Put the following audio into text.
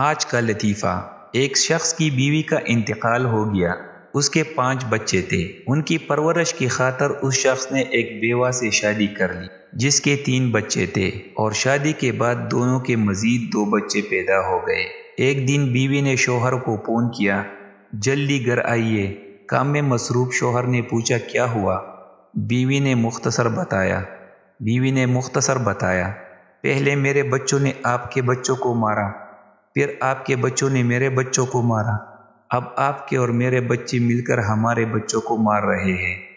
आज का लतीफ़ा एक शख्स की बीवी का इंतकाल हो गया उसके पांच बच्चे थे उनकी परवरिश की खातर उस शख्स ने एक बेवा से शादी कर ली जिसके तीन बच्चे थे और शादी के बाद दोनों के मज़ीद दो बच्चे पैदा हो गए एक दिन बीवी ने शोहर को फ़ोन किया जल्दी घर आइए काम में मसरूफ़ शोहर ने पूछा क्या हुआ बीवी ने मुख्तसर बताया बीवी ने मुख्तसर बताया पहले मेरे बच्चों ने आपके बच्चों को मारा फिर आपके बच्चों ने मेरे बच्चों को मारा अब आपके और मेरे बच्चे मिलकर हमारे बच्चों को मार रहे हैं